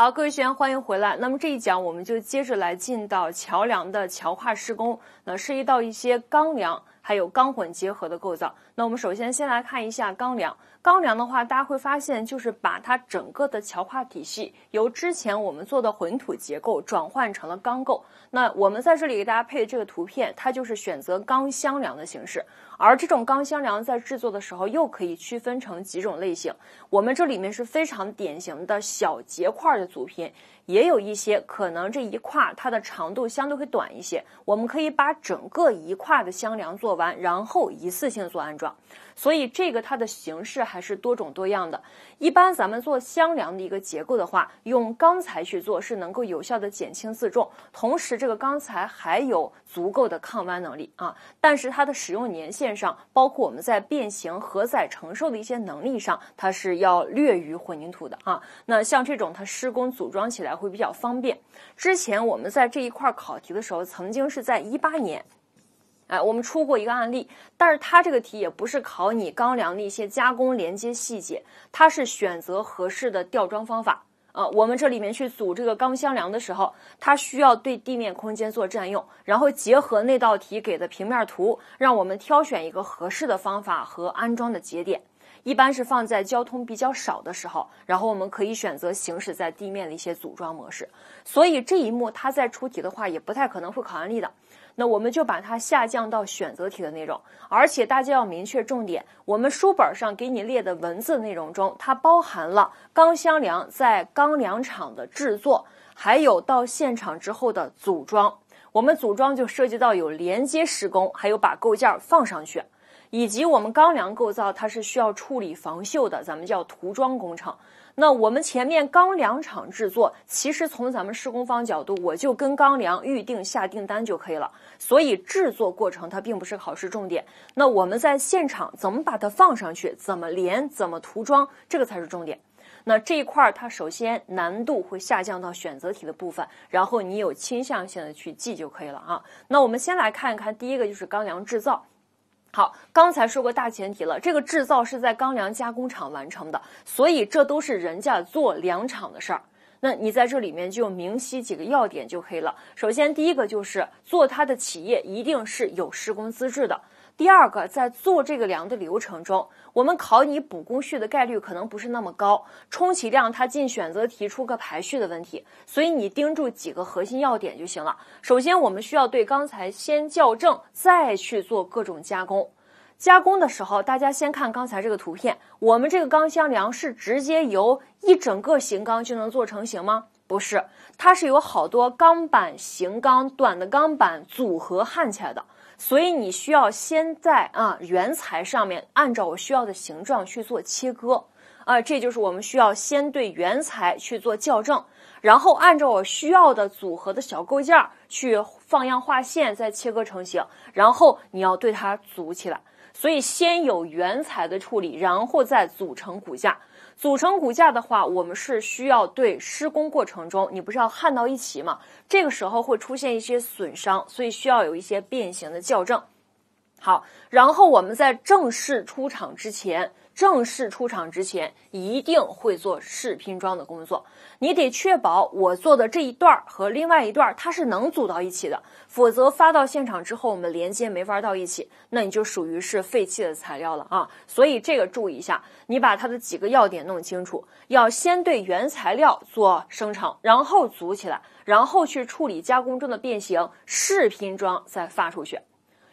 好，各位学员，欢迎回来。那么这一讲，我们就接着来进到桥梁的桥跨施工，那涉及到一些钢梁，还有钢混结合的构造。那我们首先先来看一下钢梁。钢梁的话，大家会发现就是把它整个的桥跨体系由之前我们做的混土结构转换成了钢构。那我们在这里给大家配的这个图片，它就是选择钢箱梁的形式。而这种钢箱梁在制作的时候，又可以区分成几种类型。我们这里面是非常典型的小结块的组拼，也有一些可能这一跨它的长度相对会短一些。我们可以把整个一跨的箱梁做完，然后一次性做安装。所以这个它的形式还是多种多样的。一般咱们做箱梁的一个结构的话，用钢材去做是能够有效的减轻自重，同时这个钢材还有足够的抗弯能力啊。但是它的使用年限上，包括我们在变形荷载承受的一些能力上，它是要略于混凝土的啊。那像这种它施工组装起来会比较方便。之前我们在这一块考题的时候，曾经是在一八年。哎，我们出过一个案例，但是它这个题也不是考你钢梁的一些加工连接细节，它是选择合适的吊装方法。呃，我们这里面去组这个钢箱梁的时候，它需要对地面空间做占用，然后结合那道题给的平面图，让我们挑选一个合适的方法和安装的节点。一般是放在交通比较少的时候，然后我们可以选择行驶在地面的一些组装模式。所以这一幕它在出题的话，也不太可能会考案例的。那我们就把它下降到选择题的内容，而且大家要明确重点。我们书本上给你列的文字内容中，它包含了钢箱梁在钢梁厂的制作，还有到现场之后的组装。我们组装就涉及到有连接施工，还有把构件放上去，以及我们钢梁构造它是需要处理防锈的，咱们叫涂装工程。那我们前面钢梁厂制作，其实从咱们施工方角度，我就跟钢梁预定下订单就可以了。所以制作过程它并不是考试重点。那我们在现场怎么把它放上去，怎么连，怎么涂装，这个才是重点。那这一块儿它首先难度会下降到选择题的部分，然后你有倾向性的去记就可以了啊。那我们先来看一看，第一个就是钢梁制造。好，刚才说过大前提了，这个制造是在钢梁加工厂完成的，所以这都是人家做梁厂的事儿。那你在这里面就明晰几个要点就可以了。首先，第一个就是做它的企业一定是有施工资质的。第二个，在做这个梁的流程中，我们考你补工序的概率可能不是那么高，充其量它进选择题出个排序的问题，所以你盯住几个核心要点就行了。首先，我们需要对刚才先校正，再去做各种加工。加工的时候，大家先看刚才这个图片，我们这个钢箱梁是直接由一整个型钢就能做成型吗？不是，它是由好多钢板、型钢、短的钢板组合焊起来的。所以你需要先在啊原材上面按照我需要的形状去做切割，啊，这就是我们需要先对原材去做校正，然后按照我需要的组合的小构件去放样画线，再切割成型，然后你要对它组起来。所以先有原材的处理，然后再组成骨架。组成骨架的话，我们是需要对施工过程中，你不是要焊到一起嘛？这个时候会出现一些损伤，所以需要有一些变形的校正。好，然后我们在正式出厂之前。正式出厂之前，一定会做试拼装的工作。你得确保我做的这一段和另外一段它是能组到一起的，否则发到现场之后，我们连接没法到一起，那你就属于是废弃的材料了啊！所以这个注意一下，你把它的几个要点弄清楚。要先对原材料做生成，然后组起来，然后去处理加工中的变形，试拼装再发出去。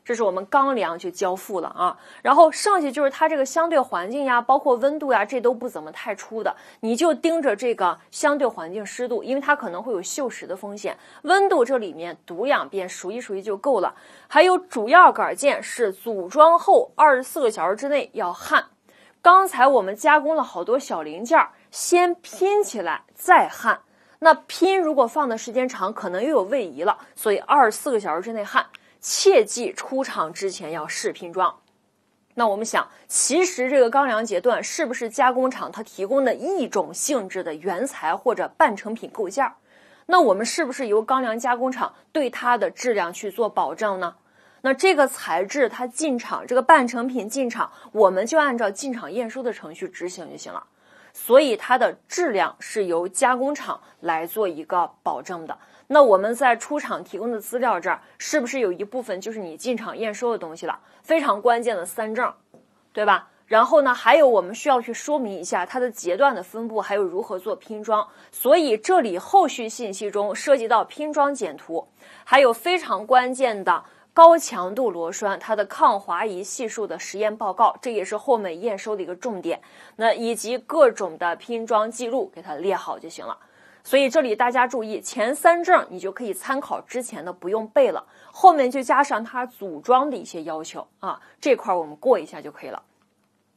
这是我们钢梁就交付了啊，然后剩下就是它这个相对环境呀，包括温度呀，这都不怎么太出的，你就盯着这个相对环境湿度，因为它可能会有锈蚀的风险。温度这里面读氧遍，熟悉熟悉就够了。还有主要杆件是组装后二十四个小时之内要焊。刚才我们加工了好多小零件，先拼起来再焊。那拼如果放的时间长，可能又有位移了，所以二十四个小时之内焊。切记出厂之前要试拼装。那我们想，其实这个钢梁节段是不是加工厂它提供的一种性质的原材或者半成品构件？那我们是不是由钢梁加工厂对它的质量去做保证呢？那这个材质它进场，这个半成品进场，我们就按照进场验收的程序执行就行了。所以它的质量是由加工厂来做一个保证的。那我们在出厂提供的资料这儿，是不是有一部分就是你进场验收的东西了？非常关键的三证，对吧？然后呢，还有我们需要去说明一下它的截段的分布，还有如何做拼装。所以这里后续信息中涉及到拼装简图，还有非常关键的高强度螺栓它的抗滑移系数的实验报告，这也是后面验收的一个重点。那以及各种的拼装记录，给它列好就行了。所以这里大家注意，前三证你就可以参考之前的，不用背了。后面就加上它组装的一些要求啊，这块我们过一下就可以了。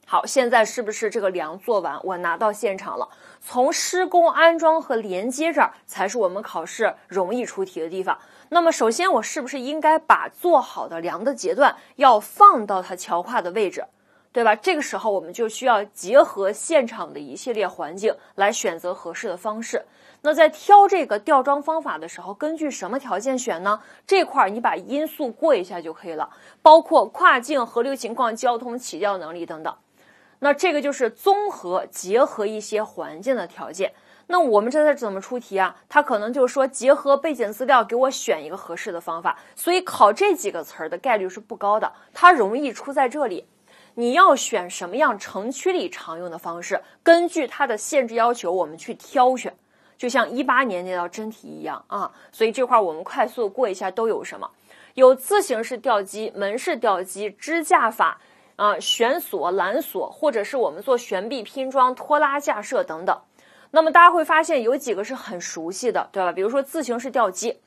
好，现在是不是这个梁做完，我拿到现场了？从施工安装和连接这儿，才是我们考试容易出题的地方。那么首先，我是不是应该把做好的梁的截段要放到它桥跨的位置，对吧？这个时候我们就需要结合现场的一系列环境来选择合适的方式。那在挑这个吊装方法的时候，根据什么条件选呢？这块儿你把因素过一下就可以了，包括跨境河流情况、交通起吊能力等等。那这个就是综合结合一些环境的条件。那我们这在怎么出题啊？他可能就是说结合背景资料给我选一个合适的方法。所以考这几个词儿的概率是不高的，它容易出在这里。你要选什么样城区里常用的方式？根据它的限制要求，我们去挑选。就像一八年那道真题一样啊，所以这块儿我们快速过一下都有什么？有自行式吊机、门式吊机、支架法啊、悬索、缆索，或者是我们做悬臂拼装、拖拉架设等等。那么大家会发现有几个是很熟悉的，对吧？比如说自行式吊机。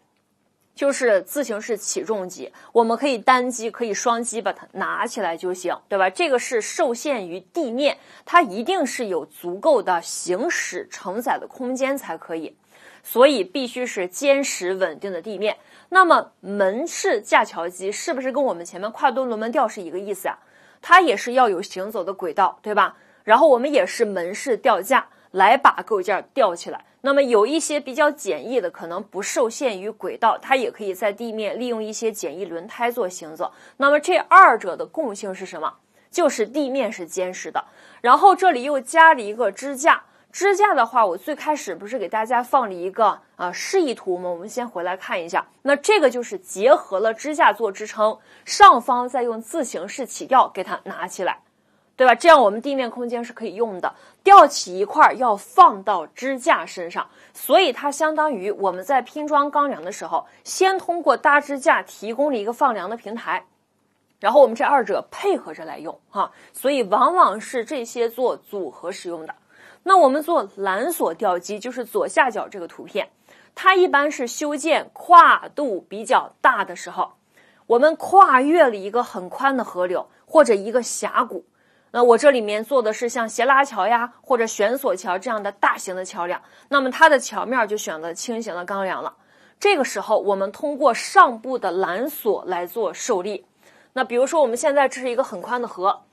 就是自行式起重机，我们可以单机，可以双机把它拿起来就行，对吧？这个是受限于地面，它一定是有足够的行驶承载的空间才可以，所以必须是坚实稳定的地面。那么门式架桥机是不是跟我们前面跨墩龙门吊是一个意思啊？它也是要有行走的轨道，对吧？然后我们也是门式吊架。来把构件吊起来。那么有一些比较简易的，可能不受限于轨道，它也可以在地面利用一些简易轮胎做行走。那么这二者的共性是什么？就是地面是坚实的。然后这里又加了一个支架。支架的话，我最开始不是给大家放了一个啊示意图吗？我们先回来看一下。那这个就是结合了支架做支撑，上方再用自行式起吊给它拿起来，对吧？这样我们地面空间是可以用的。吊起一块要放到支架身上，所以它相当于我们在拼装钢梁的时候，先通过搭支架提供了一个放梁的平台，然后我们这二者配合着来用哈，所以往往是这些做组合使用的。那我们做缆索吊机，就是左下角这个图片，它一般是修建跨度比较大的时候，我们跨越了一个很宽的河流或者一个峡谷。那我这里面做的是像斜拉桥呀，或者悬索桥这样的大型的桥梁，那么它的桥面就选择轻型的钢梁了。这个时候，我们通过上部的缆索来做受力。那比如说，我们现在这是一个很宽的河，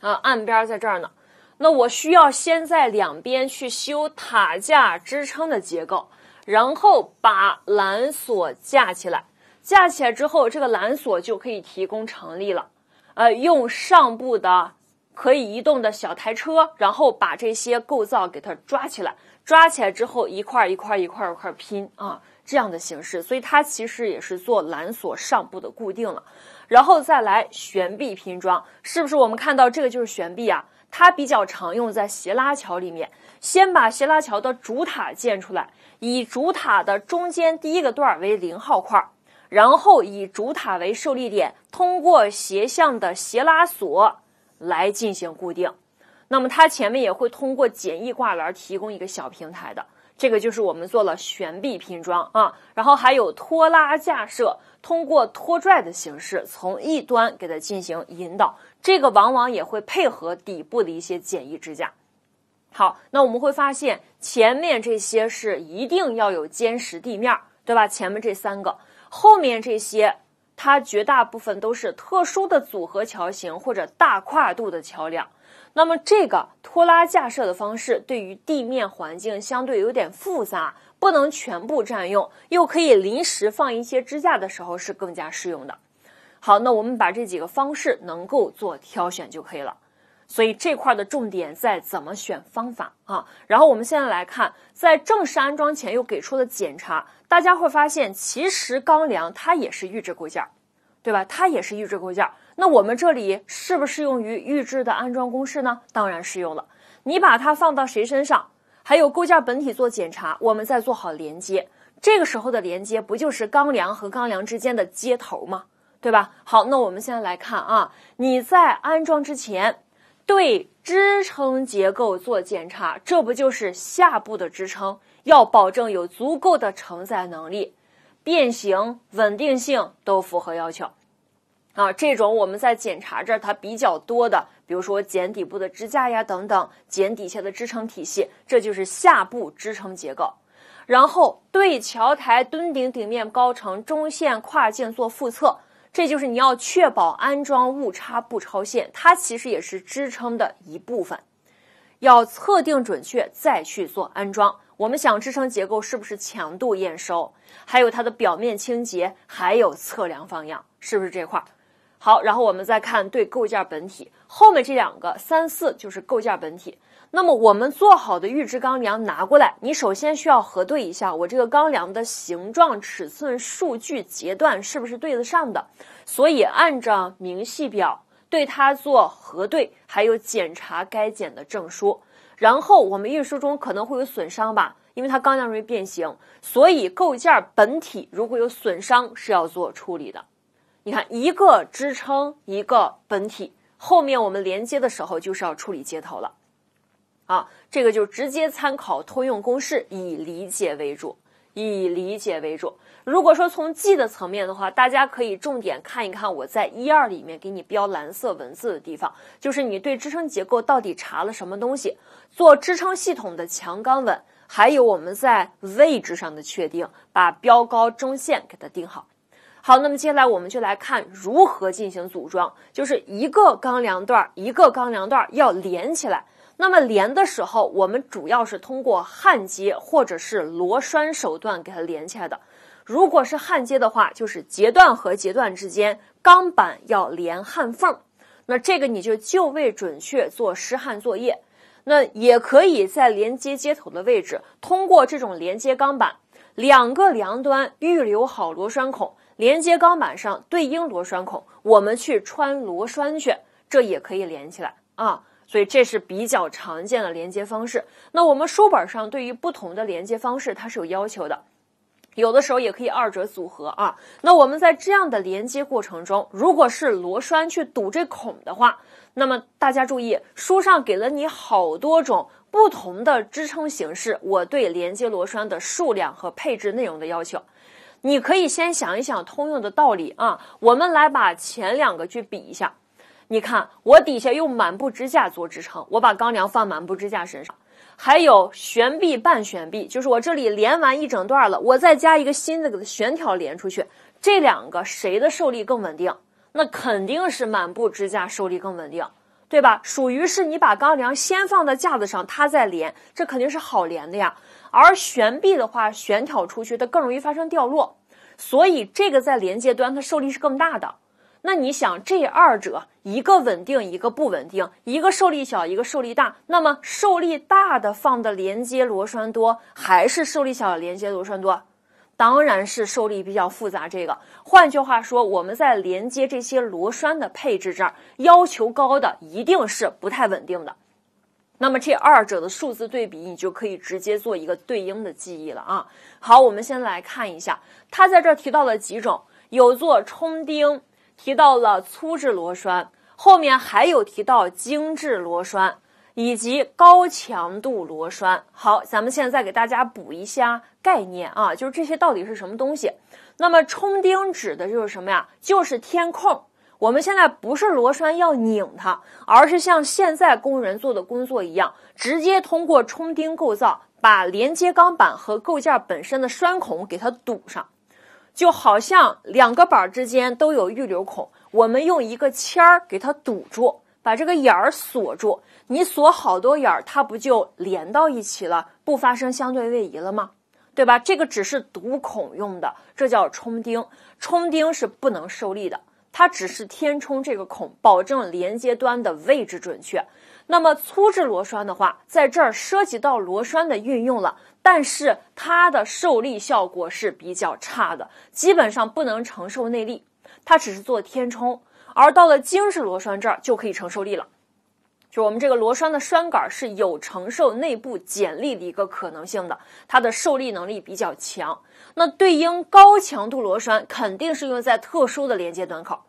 啊，岸边在这儿呢。那我需要先在两边去修塔架支撑的结构，然后把缆索架起来。架起来之后，这个缆索就可以提供成力了。呃，用上部的。可以移动的小台车，然后把这些构造给它抓起来，抓起来之后一块一块一块一块拼啊，这样的形式。所以它其实也是做缆索上部的固定了，然后再来悬臂拼装，是不是？我们看到这个就是悬臂啊，它比较常用在斜拉桥里面。先把斜拉桥的主塔建出来，以主塔的中间第一个段为零号块，然后以主塔为受力点，通过斜向的斜拉索。来进行固定，那么它前面也会通过简易挂篮提供一个小平台的，这个就是我们做了悬臂拼装啊，然后还有拖拉架设，通过拖拽的形式从一端给它进行引导，这个往往也会配合底部的一些简易支架。好，那我们会发现前面这些是一定要有坚实地面儿，对吧？前面这三个，后面这些。它绝大部分都是特殊的组合桥型或者大跨度的桥梁，那么这个拖拉架设的方式对于地面环境相对有点复杂，不能全部占用，又可以临时放一些支架的时候是更加适用的。好，那我们把这几个方式能够做挑选就可以了。所以这块的重点在怎么选方法啊？然后我们现在来看，在正式安装前又给出了检查。大家会发现，其实钢梁它也是预制构件，对吧？它也是预制构件。那我们这里适不适用于预制的安装公式呢？当然适用了。你把它放到谁身上？还有构件本体做检查，我们再做好连接。这个时候的连接不就是钢梁和钢梁之间的接头吗？对吧？好，那我们现在来看啊，你在安装之前对支撑结构做检查，这不就是下部的支撑？要保证有足够的承载能力，变形稳定性都符合要求，啊，这种我们在检查这儿它比较多的，比如说剪底部的支架呀等等，剪底下的支撑体系，这就是下部支撑结构。然后对桥台墩顶顶面高程、中线、跨径做复测，这就是你要确保安装误差不超限。它其实也是支撑的一部分，要测定准确再去做安装。我们想支撑结构是不是强度验收，还有它的表面清洁，还有测量放样，是不是这块儿？好，然后我们再看对构件本体后面这两个三四就是构件本体。那么我们做好的预制钢梁拿过来，你首先需要核对一下我这个钢梁的形状、尺寸、数据、截断是不是对得上的。所以按照明细表对它做核对，还有检查该检的证书。然后我们运输中可能会有损伤吧，因为它钢梁容易变形，所以构件本体如果有损伤是要做处理的。你看，一个支撑一个本体，后面我们连接的时候就是要处理接头了。啊，这个就直接参考通用公式，以理解为主，以理解为主。如果说从技的层面的话，大家可以重点看一看我在一二里面给你标蓝色文字的地方，就是你对支撑结构到底查了什么东西，做支撑系统的强刚稳，还有我们在位置上的确定，把标高中线给它定好。好，那么接下来我们就来看如何进行组装，就是一个钢梁段一个钢梁段要连起来，那么连的时候我们主要是通过焊接或者是螺栓手段给它连起来的。如果是焊接的话，就是截段和截段之间钢板要连焊缝，那这个你就就位准确做湿焊作业。那也可以在连接接头的位置，通过这种连接钢板，两个梁端预留好螺栓孔，连接钢板上对应螺栓孔，我们去穿螺栓去，这也可以连起来啊。所以这是比较常见的连接方式。那我们书本上对于不同的连接方式，它是有要求的。有的时候也可以二者组合啊。那我们在这样的连接过程中，如果是螺栓去堵这孔的话，那么大家注意，书上给了你好多种不同的支撑形式。我对连接螺栓的数量和配置内容的要求，你可以先想一想通用的道理啊。我们来把前两个去比一下，你看我底下用满布支架做支撑，我把钢梁放满布支架身上。还有悬臂、半悬臂，就是我这里连完一整段了，我再加一个新的给它悬条连出去。这两个谁的受力更稳定？那肯定是满步支架受力更稳定，对吧？属于是你把钢梁先放在架子上，它再连，这肯定是好连的呀。而悬臂的话，悬挑出去它更容易发生掉落，所以这个在连接端它受力是更大的。那你想，这二者一个稳定，一个不稳定，一个受力小，一个受力大。那么受力大的放的连接螺栓多，还是受力小的连接螺栓多？当然是受力比较复杂这个。换句话说，我们在连接这些螺栓的配置这儿，要求高的一定是不太稳定的。那么这二者的数字对比，你就可以直接做一个对应的记忆了啊。好，我们先来看一下，他在这提到了几种，有做冲钉。提到了粗制螺栓，后面还有提到精制螺栓以及高强度螺栓。好，咱们现在给大家补一下概念啊，就是这些到底是什么东西？那么冲钉指的就是什么呀？就是填空。我们现在不是螺栓要拧它，而是像现在工人做的工作一样，直接通过冲钉构造把连接钢板和构件本身的栓孔给它堵上。就好像两个板之间都有预留孔，我们用一个签儿给它堵住，把这个眼儿锁住。你锁好多眼儿，它不就连到一起了，不发生相对位移了吗？对吧？这个只是堵孔用的，这叫冲钉。冲钉是不能受力的，它只是填充这个孔，保证连接端的位置准确。那么粗制螺栓的话，在这儿涉及到螺栓的运用了。但是它的受力效果是比较差的，基本上不能承受内力，它只是做填充。而到了精制螺栓这儿就可以承受力了，就我们这个螺栓的栓杆是有承受内部剪力的一个可能性的，它的受力能力比较强。那对应高强度螺栓肯定是用在特殊的连接端口，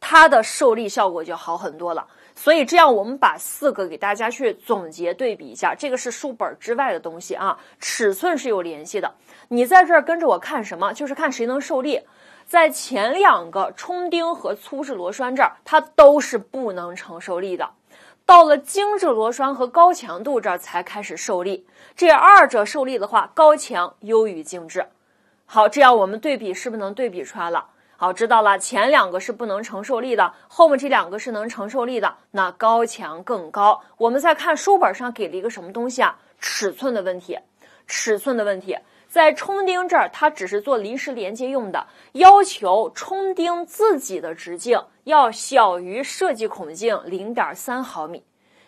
它的受力效果就好很多了。所以这样，我们把四个给大家去总结对比一下。这个是书本之外的东西啊，尺寸是有联系的。你在这儿跟着我看什么？就是看谁能受力。在前两个冲钉和粗制螺栓这儿，它都是不能承受力的。到了精致螺栓和高强度这儿，才开始受力。这二者受力的话，高强优于精致。好，这样我们对比是不是能对比出来了？好，知道了，前两个是不能承受力的，后面这两个是能承受力的。那高墙更高。我们再看书本上给了一个什么东西啊？尺寸的问题，尺寸的问题。在冲钉这儿，它只是做临时连接用的，要求冲钉自己的直径要小于设计孔径零点三毫米。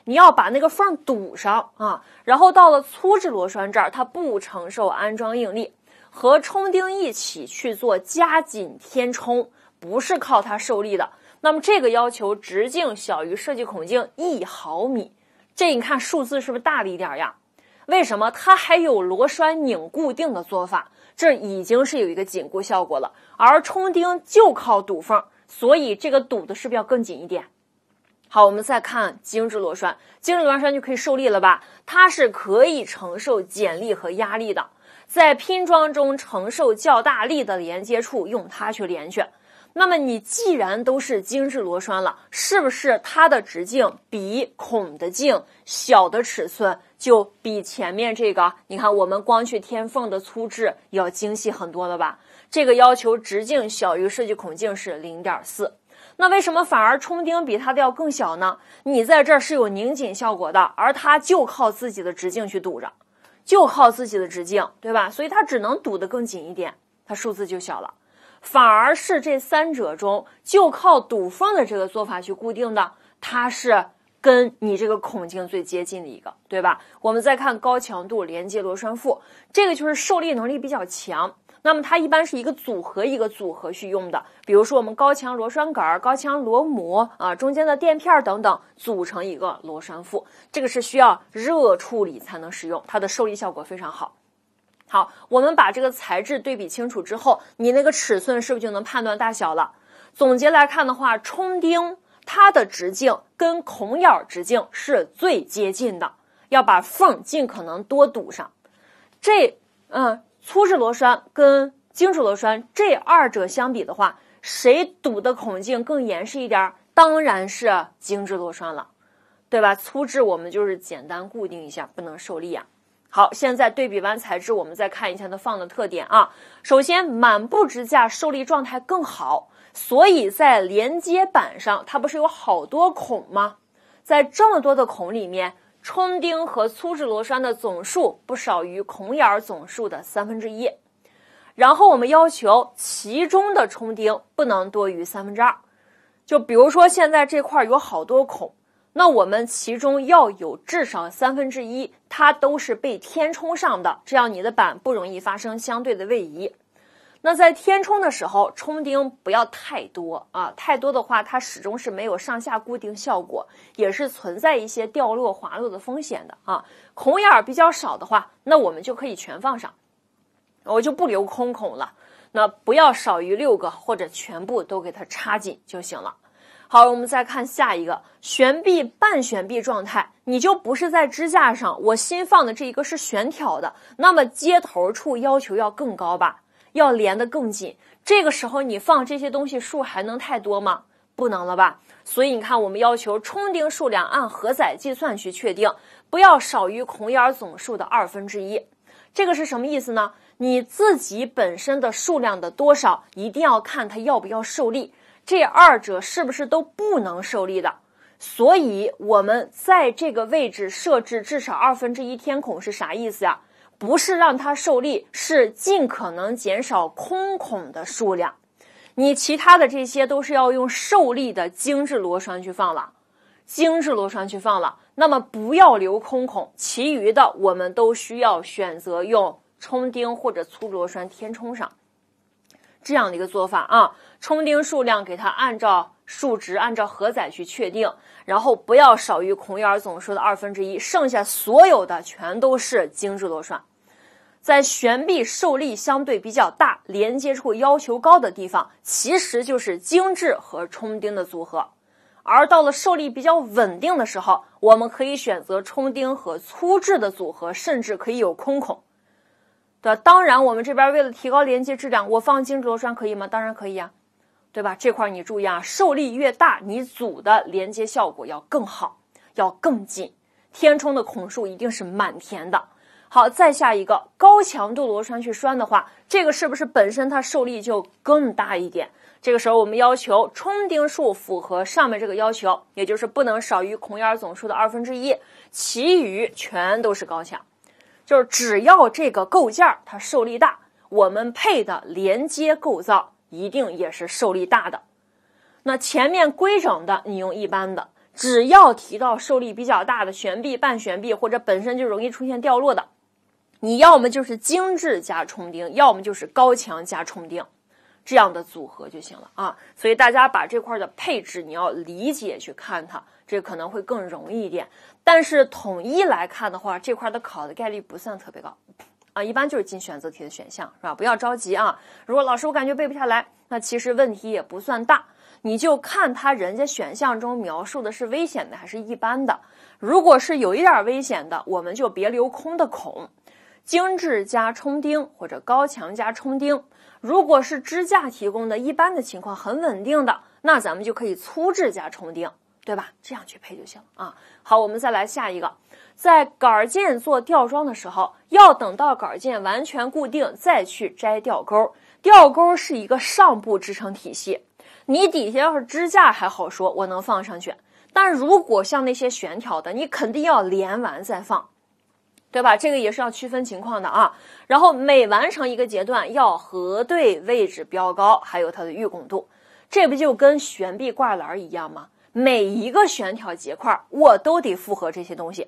你要把那个缝堵上啊。然后到了粗制螺栓这儿，它不承受安装应力。和冲钉一起去做加紧填充，不是靠它受力的。那么这个要求直径小于设计孔径一毫米，这你看数字是不是大了一点呀？为什么它还有螺栓拧固定的做法？这已经是有一个紧固效果了，而冲钉就靠堵缝，所以这个堵的是不是要更紧一点？好，我们再看精致螺栓，精致螺栓就可以受力了吧？它是可以承受剪力和压力的。在拼装中承受较大力的连接处，用它去连去。那么你既然都是精致螺栓了，是不是它的直径比孔的径小的尺寸就比前面这个？你看我们光去填缝的粗制要精细很多了吧？这个要求直径小于设计孔径是零点四。那为什么反而冲钉比它的要更小呢？你在这是有拧紧效果的，而它就靠自己的直径去堵着。就靠自己的直径，对吧？所以它只能堵得更紧一点，它数字就小了。反而是这三者中，就靠堵缝的这个做法去固定的，它是跟你这个孔径最接近的一个，对吧？我们再看高强度连接螺栓副，这个就是受力能力比较强。那么它一般是一个组合一个组合去用的，比如说我们高强螺栓杆、高强螺母啊，中间的垫片等等，组成一个螺栓副。这个是需要热处理才能使用，它的受力效果非常好。好，我们把这个材质对比清楚之后，你那个尺寸是不是就能判断大小了？总结来看的话，冲钉它的直径跟孔眼直径是最接近的，要把缝尽可能多堵上。这，嗯。粗制螺栓跟精制螺栓这二者相比的话，谁堵的孔径更严实一点？当然是精制螺栓了，对吧？粗制我们就是简单固定一下，不能受力啊。好，现在对比完材质，我们再看一下它放的特点啊。首先，满布支架受力状态更好，所以在连接板上，它不是有好多孔吗？在这么多的孔里面。冲钉和粗制螺栓的总数不少于孔眼总数的三分之一，然后我们要求其中的冲钉不能多于三分之二。就比如说现在这块有好多孔，那我们其中要有至少三分之一，它都是被填充上的，这样你的板不容易发生相对的位移。那在填充的时候，冲钉不要太多啊，太多的话它始终是没有上下固定效果，也是存在一些掉落滑落的风险的啊。孔眼比较少的话，那我们就可以全放上，我就不留空孔了。那不要少于六个，或者全部都给它插紧就行了。好，我们再看下一个悬臂半悬臂状态，你就不是在支架上，我新放的这一个是悬挑的，那么接头处要求要更高吧。要连得更紧，这个时候你放这些东西数还能太多吗？不能了吧。所以你看，我们要求冲钉数量按荷载计算去确定，不要少于孔眼总数的二分之一。这个是什么意思呢？你自己本身的数量的多少，一定要看它要不要受力。这二者是不是都不能受力的？所以我们在这个位置设置至少二分之一天孔是啥意思呀？不是让它受力，是尽可能减少空孔的数量。你其他的这些都是要用受力的精致螺栓去放了，精致螺栓去放了，那么不要留空孔，其余的我们都需要选择用冲钉或者粗螺栓填充上。这样的一个做法啊，冲钉数量给它按照数值、按照荷载去确定，然后不要少于孔眼总数的二分之一，剩下所有的全都是精致螺栓。在悬臂受力相对比较大、连接处要求高的地方，其实就是精致和冲钉的组合；而到了受力比较稳定的时候，我们可以选择冲钉和粗制的组合，甚至可以有空孔。对，当然我们这边为了提高连接质量，我放精致螺栓可以吗？当然可以呀，对吧？这块你注意啊，受力越大，你组的连接效果要更好，要更紧，填充的孔数一定是满填的。好，再下一个高强度螺栓去栓的话，这个是不是本身它受力就更大一点？这个时候我们要求冲钉数符合上面这个要求，也就是不能少于孔眼总数的二分之一，其余全都是高强。就是只要这个构件它受力大，我们配的连接构造一定也是受力大的。那前面规整的你用一般的，只要提到受力比较大的悬臂、半悬臂或者本身就容易出现掉落的。你要么就是精致加冲钉，要么就是高强加冲钉，这样的组合就行了啊。所以大家把这块的配置你要理解去看它，这可能会更容易一点。但是统一来看的话，这块的考的概率不算特别高啊。一般就是进选择题的选项是吧？不要着急啊。如果老师我感觉背不下来，那其实问题也不算大，你就看他人家选项中描述的是危险的还是一般的。如果是有一点危险的，我们就别留空的孔。精致加冲钉或者高强加冲钉，如果是支架提供的，一般的情况很稳定的，那咱们就可以粗制加冲钉，对吧？这样去配就行啊。好，我们再来下一个，在杆儿件做吊装的时候，要等到杆儿件完全固定再去摘吊钩。吊钩是一个上部支撑体系，你底下要是支架还好说，我能放上去，但如果像那些悬挑的，你肯定要连完再放。对吧？这个也是要区分情况的啊。然后每完成一个阶段，要核对位置、标高，还有它的预拱度，这不就跟悬臂挂篮儿一样吗？每一个悬挑结块，我都得复合这些东西。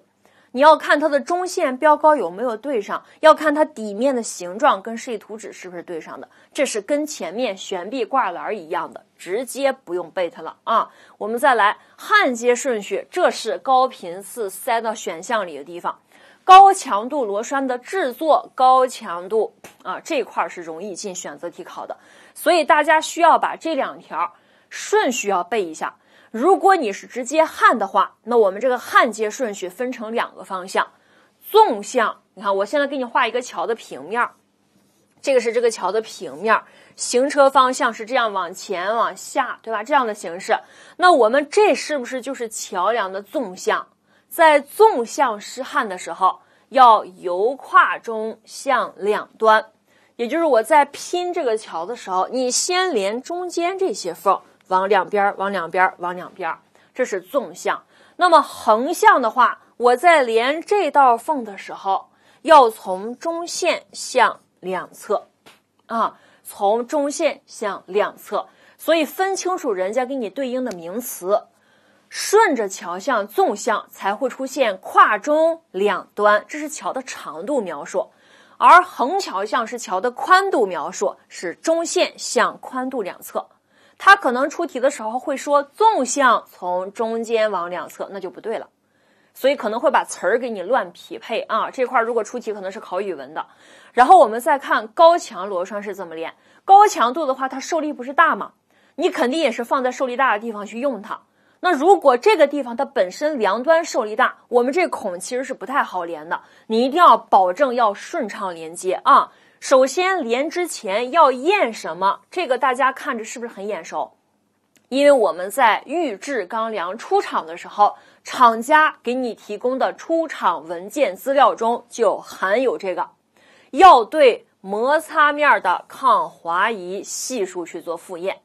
你要看它的中线标高有没有对上，要看它底面的形状跟示意图纸是不是对上的，这是跟前面悬臂挂篮儿一样的，直接不用背它了啊。我们再来焊接顺序，这是高频次塞到选项里的地方。高强度螺栓的制作，高强度啊，这块儿是容易进选择题考的，所以大家需要把这两条顺序要背一下。如果你是直接焊的话，那我们这个焊接顺序分成两个方向，纵向。你看，我现在给你画一个桥的平面儿，这个是这个桥的平面儿，行车方向是这样往前往下，对吧？这样的形式，那我们这是不是就是桥梁的纵向？在纵向施焊的时候，要由胯中向两端，也就是我在拼这个桥的时候，你先连中间这些缝，往两边，往两边，往两边，这是纵向。那么横向的话，我在连这道缝的时候，要从中线向两侧，啊，从中线向两侧。所以分清楚人家给你对应的名词。顺着桥向纵向才会出现跨中两端，这是桥的长度描述；而横桥向是桥的宽度描述，是中线向宽度两侧。它可能出题的时候会说纵向从中间往两侧，那就不对了。所以可能会把词儿给你乱匹配啊。这块如果出题可能是考语文的。然后我们再看高强螺栓是怎么练。高强度的话，它受力不是大吗？你肯定也是放在受力大的地方去用它。那如果这个地方它本身梁端受力大，我们这孔其实是不太好连的。你一定要保证要顺畅连接啊！首先连之前要验什么？这个大家看着是不是很眼熟？因为我们在预制钢梁出厂的时候，厂家给你提供的出厂文件资料中就含有这个，要对摩擦面的抗滑移系数去做复验。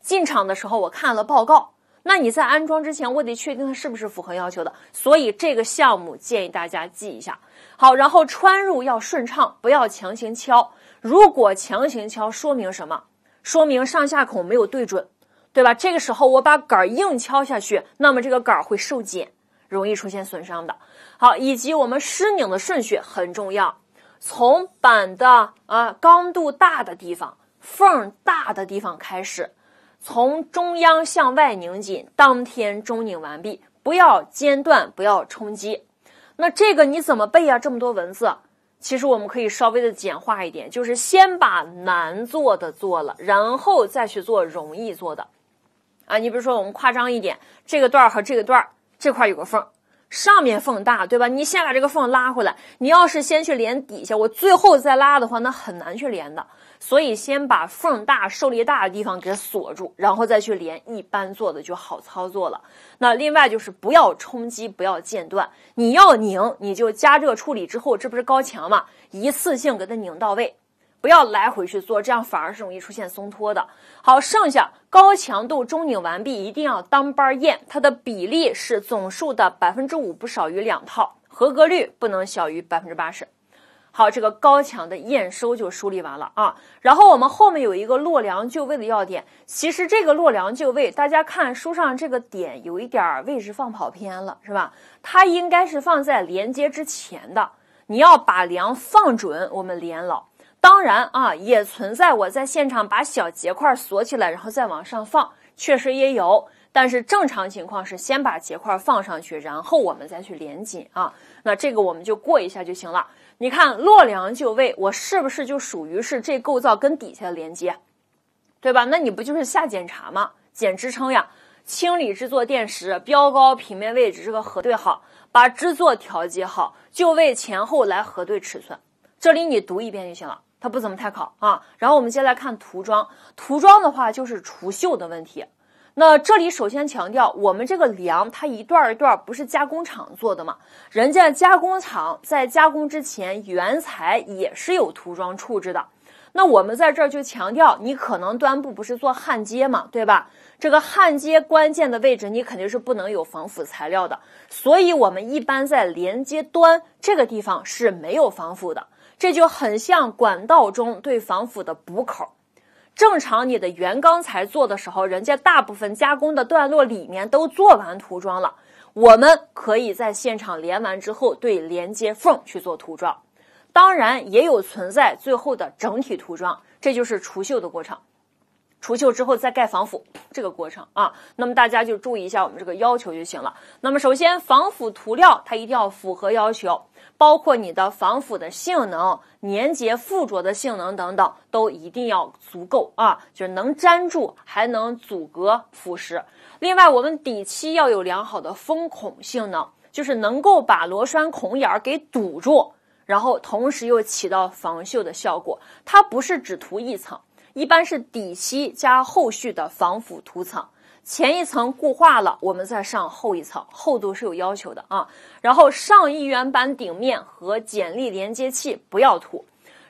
进场的时候，我看了报告。那你在安装之前，我得确定它是不是符合要求的。所以这个项目建议大家记一下。好，然后穿入要顺畅，不要强行敲。如果强行敲，说明什么？说明上下孔没有对准，对吧？这个时候我把杆硬敲下去，那么这个杆会受剪，容易出现损伤的。好，以及我们施拧的顺序很重要，从板的啊刚度大的地方、缝大的地方开始。从中央向外拧紧，当天中拧完毕，不要间断，不要冲击。那这个你怎么背呀？这么多文字，其实我们可以稍微的简化一点，就是先把难做的做了，然后再去做容易做的。啊，你比如说我们夸张一点，这个段和这个段，这块有个缝，上面缝大，对吧？你先把这个缝拉回来，你要是先去连底下，我最后再拉的话，那很难去连的。所以先把缝大受力大的地方给它锁住，然后再去连，一般做的就好操作了。那另外就是不要冲击，不要间断。你要拧，你就加热处理之后，这不是高强吗？一次性给它拧到位，不要来回去做，这样反而是容易出现松脱的。好，剩下高强度中拧完毕，一定要当班验，它的比例是总数的百分之五，不少于两套，合格率不能小于百分之八十。好，这个高强的验收就梳理完了啊。然后我们后面有一个落梁就位的要点。其实这个落梁就位，大家看书上这个点有一点位置放跑偏了，是吧？它应该是放在连接之前的。你要把梁放准，我们连牢。当然啊，也存在我在现场把小结块锁起来，然后再往上放，确实也有。但是正常情况是先把结块放上去，然后我们再去连紧啊。那这个我们就过一下就行了。你看，落梁就位，我是不是就属于是这构造跟底下的连接，对吧？那你不就是下检查吗？检支撑呀，清理支座垫石标高平面位置这个核对好，把支座调节好，就位前后来核对尺寸。这里你读一遍就行了，它不怎么太考啊。然后我们接下来看涂装，涂装的话就是除锈的问题。那这里首先强调，我们这个梁它一段一段不是加工厂做的嘛？人家加工厂在加工之前，原材也是有涂装处置的。那我们在这儿就强调，你可能端部不是做焊接嘛，对吧？这个焊接关键的位置，你肯定是不能有防腐材料的。所以，我们一般在连接端这个地方是没有防腐的。这就很像管道中对防腐的补口。正常，你的原钢材做的时候，人家大部分加工的段落里面都做完涂装了。我们可以在现场连完之后，对连接缝去做涂装。当然，也有存在最后的整体涂装，这就是除锈的过程。除锈之后再盖防腐这个过程啊。那么大家就注意一下我们这个要求就行了。那么首先，防腐涂料它一定要符合要求。包括你的防腐的性能、粘结附着的性能等等，都一定要足够啊，就是能粘住，还能阻隔腐蚀。另外，我们底漆要有良好的封孔性能，就是能够把螺栓孔眼儿给堵住，然后同时又起到防锈的效果。它不是只涂一层，一般是底漆加后续的防腐涂层。前一层固化了，我们再上后一层，厚度是有要求的啊。然后上一缘板顶面和剪力连接器不要涂，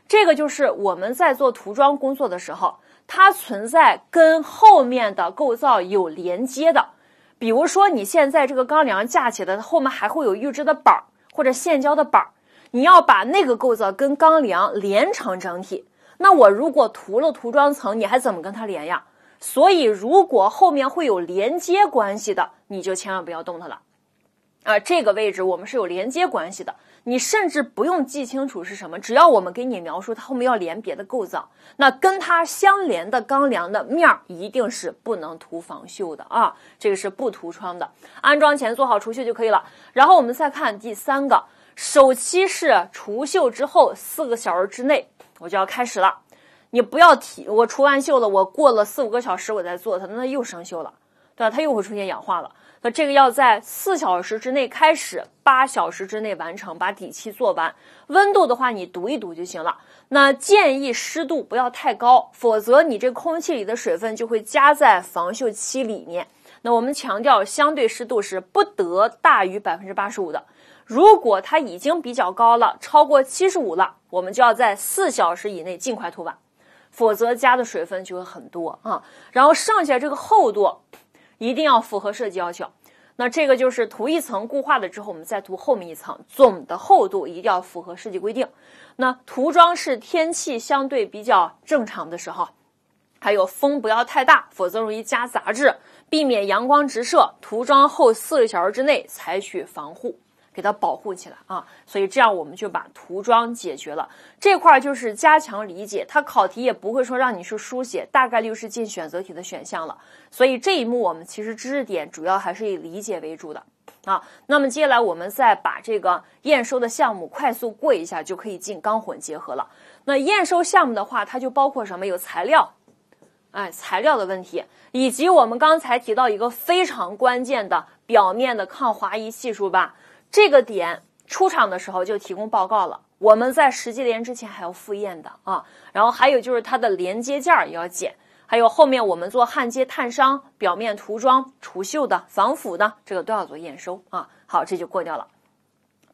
这个就是我们在做涂装工作的时候，它存在跟后面的构造有连接的。比如说你现在这个钢梁架起的，后面还会有预制的板儿或者现浇的板儿，你要把那个构造跟钢梁连成整体。那我如果涂了涂装层，你还怎么跟它连呀？所以，如果后面会有连接关系的，你就千万不要动它了，啊，这个位置我们是有连接关系的，你甚至不用记清楚是什么，只要我们给你描述它后面要连别的构造，那跟它相连的钢梁的面儿一定是不能涂防锈的啊，这个是不涂窗的，安装前做好除锈就可以了。然后我们再看第三个，首期是除锈之后四个小时之内，我就要开始了。你不要提我除完锈了，我过了四五个小时，我再做它，那又生锈了，对吧？它又会出现氧化了。那这个要在四小时之内开始，八小时之内完成，把底漆做完。温度的话，你读一读就行了。那建议湿度不要太高，否则你这空气里的水分就会加在防锈漆里面。那我们强调，相对湿度是不得大于百分之八十五的。如果它已经比较高了，超过七十五了，我们就要在四小时以内尽快涂完。否则加的水分就会很多啊，然后剩下这个厚度一定要符合设计要求。那这个就是涂一层固化的之后，我们再涂后面一层，总的厚度一定要符合设计规定。那涂装是天气相对比较正常的时候，还有风不要太大，否则容易加杂质，避免阳光直射。涂装后四个小时之内采取防护。给它保护起来啊，所以这样我们就把涂装解决了。这块儿就是加强理解，它考题也不会说让你去书写，大概率是进选择题的选项了。所以这一幕我们其实知识点主要还是以理解为主的啊。那么接下来我们再把这个验收的项目快速过一下，就可以进钢混结合了。那验收项目的话，它就包括什么？有材料，哎，材料的问题，以及我们刚才提到一个非常关键的表面的抗滑移系数吧。这个点出厂的时候就提供报告了，我们在实际连之前还要复验的啊。然后还有就是它的连接件儿也要检，还有后面我们做焊接、碳伤、表面涂装、除锈的、防腐的，这个都要做验收啊。好，这就过掉了。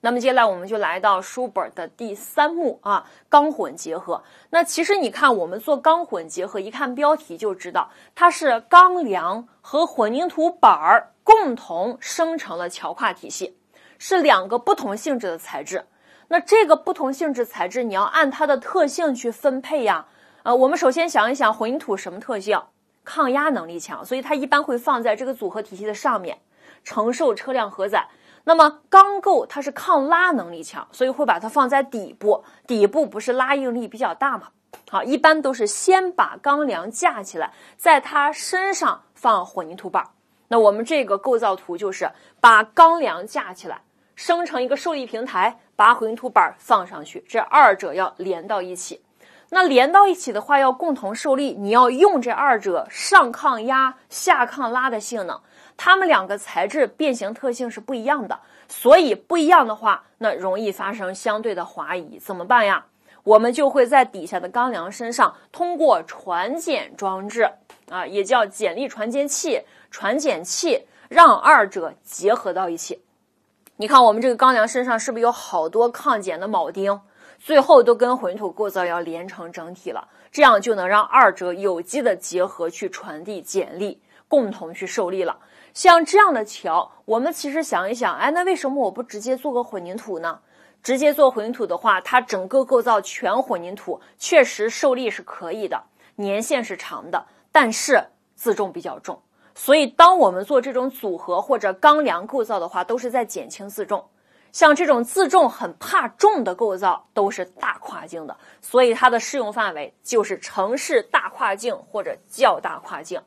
那么接下来我们就来到书本的第三幕啊，钢混结合。那其实你看，我们做钢混结合，一看标题就知道，它是钢梁和混凝土板儿共同生成了桥跨体系。是两个不同性质的材质，那这个不同性质材质你要按它的特性去分配呀。呃，我们首先想一想混凝土什么特性？抗压能力强，所以它一般会放在这个组合体系的上面，承受车辆荷载。那么钢构它是抗拉能力强，所以会把它放在底部，底部不是拉应力比较大嘛？好，一般都是先把钢梁架起来，在它身上放混凝土板。那我们这个构造图就是把钢梁架起来。生成一个受力平台，把混凝土板放上去，这二者要连到一起。那连到一起的话，要共同受力，你要用这二者上抗压、下抗拉的性能。它们两个材质变形特性是不一样的，所以不一样的话，那容易发生相对的滑移。怎么办呀？我们就会在底下的钢梁身上通过传简装置啊，也叫剪力传简器、传简器，让二者结合到一起。你看，我们这个钢梁身上是不是有好多抗剪的铆钉？最后都跟混凝土构造要连成整体了，这样就能让二者有机的结合去传递剪力，共同去受力了。像这样的桥，我们其实想一想，哎，那为什么我不直接做个混凝土呢？直接做混凝土的话，它整个构造全混凝土，确实受力是可以的，年限是长的，但是自重比较重。所以，当我们做这种组合或者钢梁构造的话，都是在减轻自重。像这种自重很怕重的构造，都是大跨径的，所以它的适用范围就是城市大跨径或者较大跨径。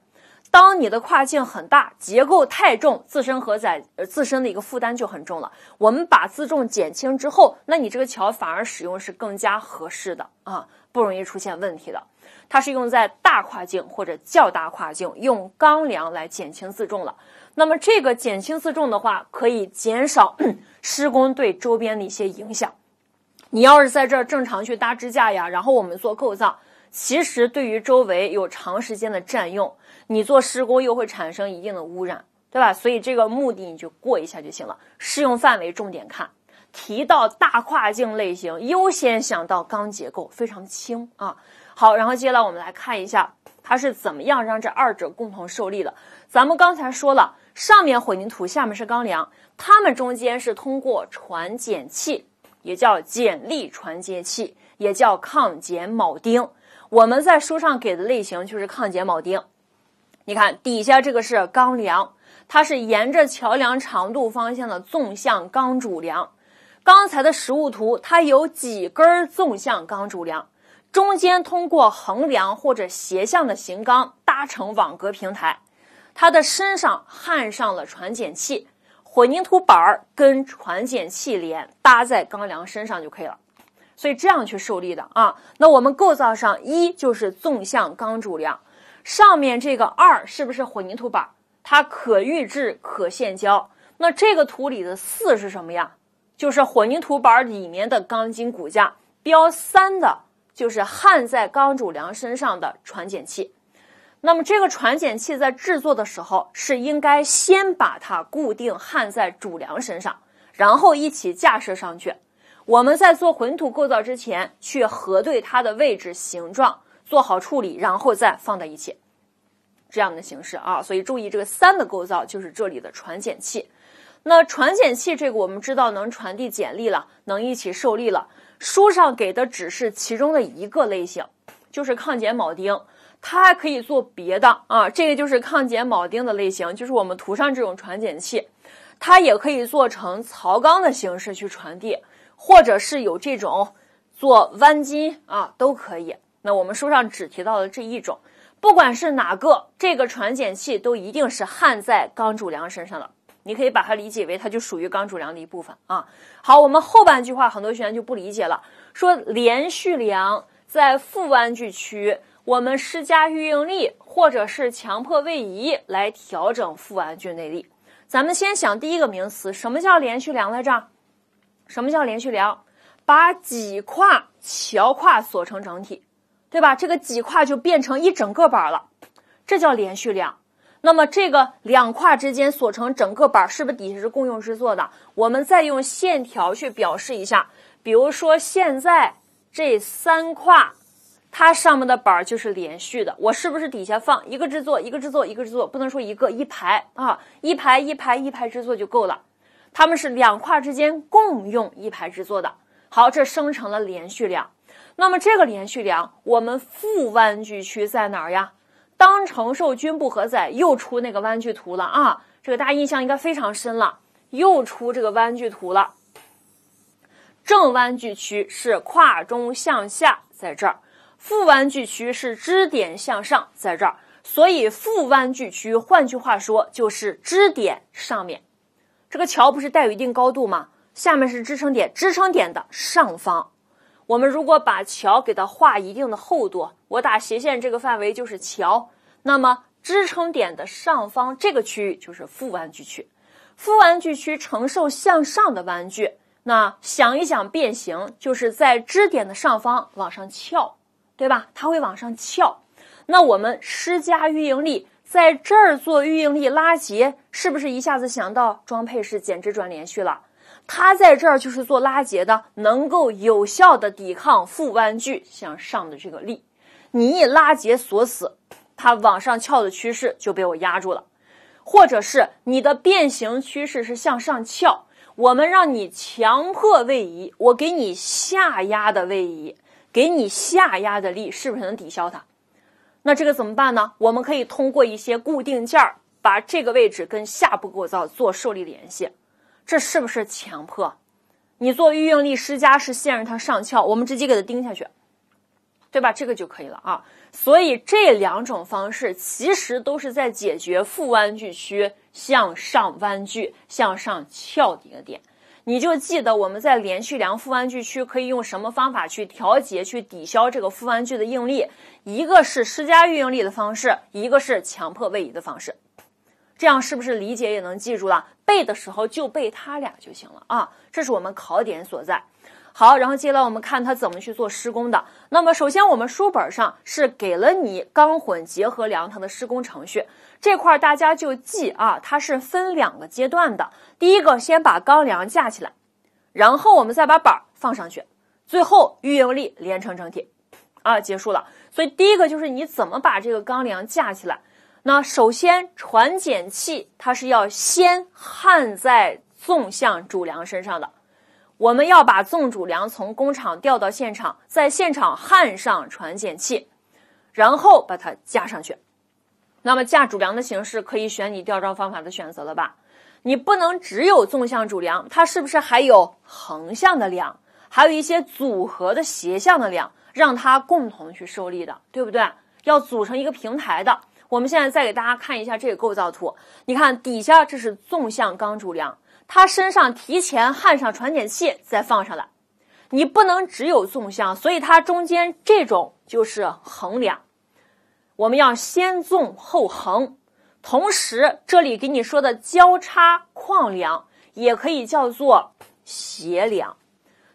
当你的跨径很大，结构太重，自身荷载呃自身的一个负担就很重了。我们把自重减轻之后，那你这个桥反而使用是更加合适的啊。不容易出现问题的，它是用在大跨径或者较大跨径，用钢梁来减轻自重了。那么这个减轻自重的话，可以减少 施工对周边的一些影响。你要是在这儿正常去搭支架呀，然后我们做构造，其实对于周围有长时间的占用，你做施工又会产生一定的污染，对吧？所以这个目的你就过一下就行了。适用范围重点看。提到大跨境类型，优先想到钢结构，非常轻啊。好，然后接下来我们来看一下它是怎么样让这二者共同受力的。咱们刚才说了，上面混凝土，下面是钢梁，它们中间是通过传剪器，也叫剪力传接器，也叫抗剪铆钉。我们在书上给的类型就是抗剪铆钉。你看底下这个是钢梁，它是沿着桥梁长度方向的纵向钢主梁。刚才的实物图，它有几根纵向钢柱梁，中间通过横梁或者斜向的型钢搭成网格平台，它的身上焊上了传剪器，混凝土板儿跟传剪器连搭在钢梁身上就可以了，所以这样去受力的啊。那我们构造上一就是纵向钢柱梁，上面这个二是不是混凝土板？它可预制可现浇。那这个图里的四是什么呀？就是混凝土板里面的钢筋骨架，标三的就是焊在钢主梁身上的传检器。那么这个传检器在制作的时候是应该先把它固定焊在主梁身上，然后一起架设上去。我们在做混凝土构造之前，去核对它的位置、形状，做好处理，然后再放在一起，这样的形式啊。所以注意这个三的构造就是这里的传检器。那传检器这个我们知道能传递简历了，能一起受力了。书上给的只是其中的一个类型，就是抗剪铆钉，它还可以做别的啊。这个就是抗剪铆钉的类型，就是我们图上这种传简器，它也可以做成槽钢的形式去传递，或者是有这种做弯筋啊都可以。那我们书上只提到了这一种，不管是哪个，这个传简器都一定是焊在钢主梁身上的。你可以把它理解为，它就属于刚主梁的一部分啊。好，我们后半句话很多学员就不理解了，说连续梁在负弯矩区，我们施加预应力或者是强迫位移来调整负弯矩内力。咱们先想第一个名词，什么叫连续梁来着？什么叫连续梁？把几跨桥跨锁成整体，对吧？这个几跨就变成一整个板了，这叫连续梁。那么这个两跨之间所成整个板是不是底下是共用制作的？我们再用线条去表示一下，比如说现在这三跨，它上面的板儿就是连续的。我是不是底下放一个制作一个制作一个制作，不能说一个一排啊，一排一排一排制作就够了。他们是两跨之间共用一排制作的。好，这生成了连续梁。那么这个连续梁，我们负弯矩区在哪儿呀？当承受均布荷载，又出那个弯矩图了啊！这个大家印象应该非常深了，又出这个弯矩图了。正弯矩区是跨中向下，在这儿；负弯矩区是支点向上，在这儿。所以负弯矩区，换句话说，就是支点上面。这个桥不是带有一定高度吗？下面是支撑点，支撑点的上方。我们如果把桥给它画一定的厚度，我打斜线这个范围就是桥，那么支撑点的上方这个区域就是负弯曲区，负弯曲区承受向上的弯矩。那想一想变形，就是在支点的上方往上翘，对吧？它会往上翘。那我们施加预应力，在这儿做预应力拉结，是不是一下子想到装配式减支转连续了？它在这儿就是做拉结的，能够有效的抵抗负弯矩向上的这个力。你一拉结锁死，它往上翘的趋势就被我压住了。或者是你的变形趋势是向上翘，我们让你强迫位移，我给你下压的位移，给你下压的力，是不是能抵消它？那这个怎么办呢？我们可以通过一些固定件儿把这个位置跟下部构造做受力联系。这是不是强迫？你做预应力施加是限制它上翘，我们直接给它钉下去，对吧？这个就可以了啊。所以这两种方式其实都是在解决负弯矩区向上弯距、向上翘的一个点。你就记得我们在连续量负弯矩区可以用什么方法去调节、去抵消这个负弯距的应力？一个是施加预应力的方式，一个是强迫位移的方式。这样是不是理解也能记住了？背的时候就背他俩就行了啊，这是我们考点所在。好，然后接下来我们看他怎么去做施工的。那么首先我们书本上是给了你钢混结合梁它的施工程序，这块大家就记啊，它是分两个阶段的。第一个先把钢梁架起来，然后我们再把板放上去，最后预应力连成整体啊，结束了。所以第一个就是你怎么把这个钢梁架起来。那首先，传简器它是要先焊在纵向主梁身上的。我们要把纵主梁从工厂调到现场，在现场焊上传简器，然后把它架上去。那么架主梁的形式可以选你吊装方法的选择了吧？你不能只有纵向主梁，它是不是还有横向的梁，还有一些组合的斜向的梁，让它共同去受力的，对不对？要组成一个平台的。我们现在再给大家看一下这个构造图，你看底下这是纵向钢柱梁，它身上提前焊上传剪器再放上来。你不能只有纵向，所以它中间这种就是横梁，我们要先纵后横，同时这里给你说的交叉框梁也可以叫做斜梁，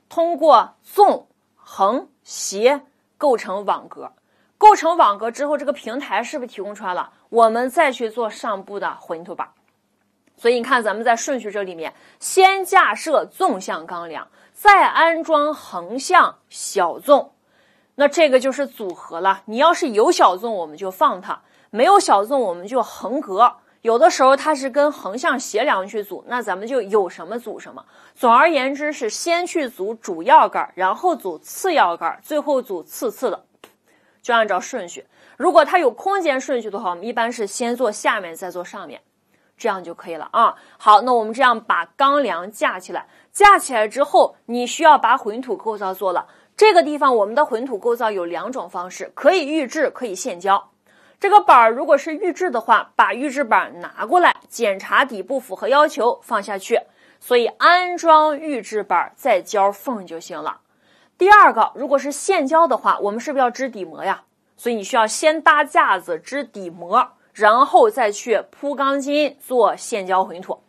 通过纵、横、斜构成网格。构成网格之后，这个平台是不是提供出来了？我们再去做上部的混凝土板。所以你看，咱们在顺序这里面，先架设纵向钢梁，再安装横向小纵，那这个就是组合了。你要是有小纵，我们就放它；没有小纵，我们就横格。有的时候它是跟横向斜梁去组，那咱们就有什么组什么。总而言之，是先去组主要杆，然后组次要杆，最后组次次的。就按照顺序，如果它有空间顺序的话，我们一般是先做下面，再做上面，这样就可以了啊。好，那我们这样把钢梁架起来，架起来之后，你需要把混凝土构造做了。这个地方我们的混凝土构造有两种方式，可以预制，可以现浇。这个板儿如果是预制的话，把预制板拿过来，检查底部符合要求，放下去。所以安装预制板，再浇缝就行了。第二个，如果是现浇的话，我们是不是要支底膜呀？所以你需要先搭架子支底膜，然后再去铺钢筋做现浇混凝土。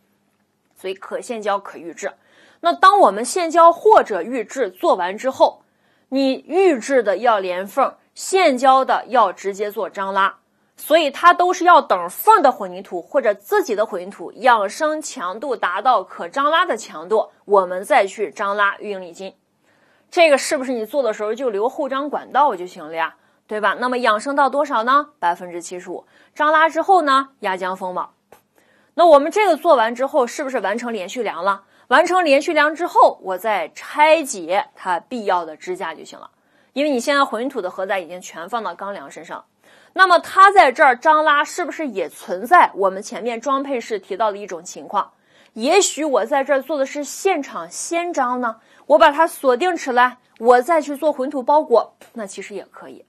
所以可现浇可预制。那当我们现浇或者预制做完之后，你预制的要连缝，现浇的要直接做张拉。所以它都是要等缝的混凝土或者自己的混凝土养生强度达到可张拉的强度，我们再去张拉预应力筋。这个是不是你做的时候就留后张管道就行了呀？对吧？那么养生到多少呢？百分之七十五张拉之后呢？压浆封网。那我们这个做完之后，是不是完成连续梁了？完成连续梁之后，我再拆解它必要的支架就行了。因为你现在混凝土的荷载已经全放到钢梁身上，那么它在这儿张拉是不是也存在我们前面装配式提到的一种情况？也许我在这儿做的是现场先张呢？我把它锁定起来，我再去做混凝土包裹，那其实也可以，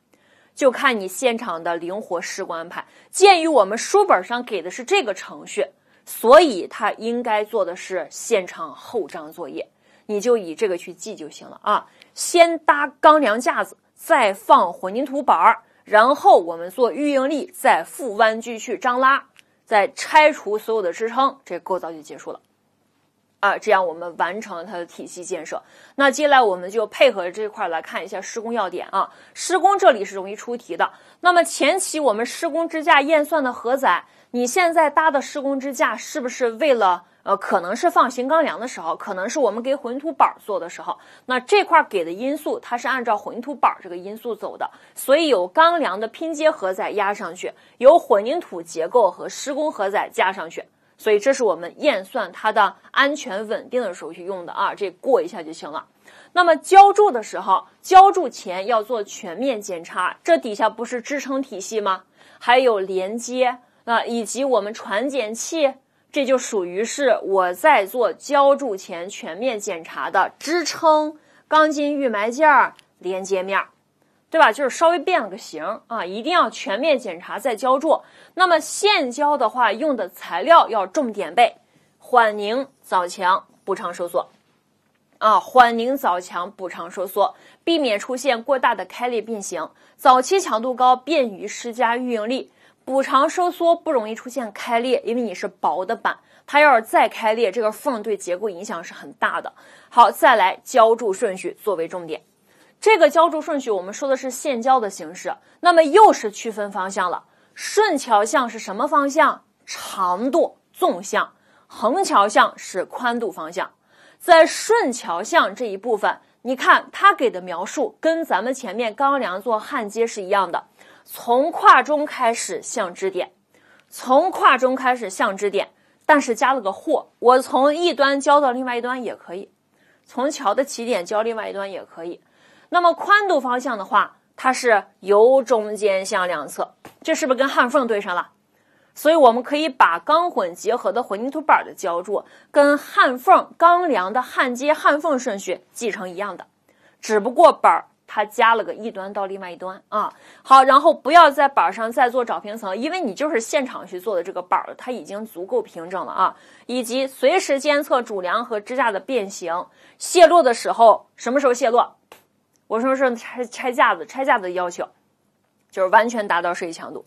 就看你现场的灵活施工安排。鉴于我们书本上给的是这个程序，所以他应该做的是现场后张作业，你就以这个去记就行了啊。先搭钢梁架子，再放混凝土板儿，然后我们做预应力，再附弯矩去张拉，再拆除所有的支撑，这构造就结束了。啊，这样我们完成了它的体系建设。那接下来我们就配合这块来看一下施工要点啊。施工这里是容易出题的。那么前期我们施工支架验算的荷载，你现在搭的施工支架是不是为了呃可能是放型钢梁的时候，可能是我们给混凝土板做的时候？那这块给的因素它是按照混凝土板这个因素走的，所以有钢梁的拼接荷载压上去，有混凝土结构和施工荷载加上去。所以这是我们验算它的安全稳定的时候去用的啊，这过一下就行了。那么浇筑的时候，浇筑前要做全面检查。这底下不是支撑体系吗？还有连接啊，以及我们传检器，这就属于是我在做浇筑前全面检查的支撑、钢筋预埋件连接面儿。对吧？就是稍微变了个形啊，一定要全面检查再浇筑。那么现浇的话，用的材料要重点背：缓凝、早强、补偿收缩。啊，缓凝、早强、补偿收缩，避免出现过大的开裂变形。早期强度高，便于施加预应力。补偿收缩不容易出现开裂，因为你是薄的板，它要是再开裂，这个缝对结构影响是很大的。好，再来浇筑顺序作为重点。这个浇筑顺序，我们说的是现浇的形式，那么又是区分方向了。顺桥向是什么方向？长度纵向，横桥向是宽度方向。在顺桥向这一部分，你看它给的描述跟咱们前面钢梁做焊接是一样的，从跨中开始向支点，从跨中开始向支点，但是加了个或，我从一端浇到另外一端也可以，从桥的起点浇另外一端也可以。那么宽度方向的话，它是由中间向两侧，这是不是跟焊缝对上了？所以我们可以把钢混结合的混凝土板的浇筑跟焊缝钢梁的焊接焊缝顺序记成一样的，只不过板儿它加了个一端到另外一端啊。好，然后不要在板上再做找平层，因为你就是现场去做的这个板儿，它已经足够平整了啊。以及随时监测主梁和支架的变形，泄落的时候什么时候泄落？我说是拆拆架子，拆架子的要求就是完全达到设计强度，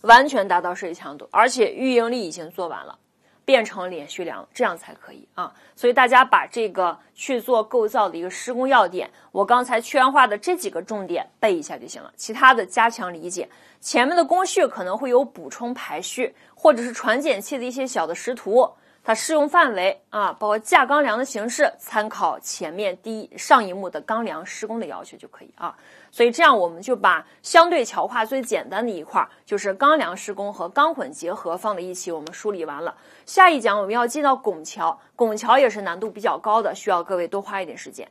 完全达到设计强度，而且预应力已经做完了，变成连续梁，这样才可以啊！所以大家把这个去做构造的一个施工要点，我刚才圈画的这几个重点背一下就行了，其他的加强理解。前面的工序可能会有补充排序，或者是传简器的一些小的识图。它适用范围啊，包括架钢梁的形式，参考前面第一上一幕的钢梁施工的要求就可以啊。所以这样我们就把相对桥跨最简单的一块，就是钢梁施工和钢混结合放在一起，我们梳理完了。下一讲我们要进到拱桥，拱桥也是难度比较高的，需要各位多花一点时间。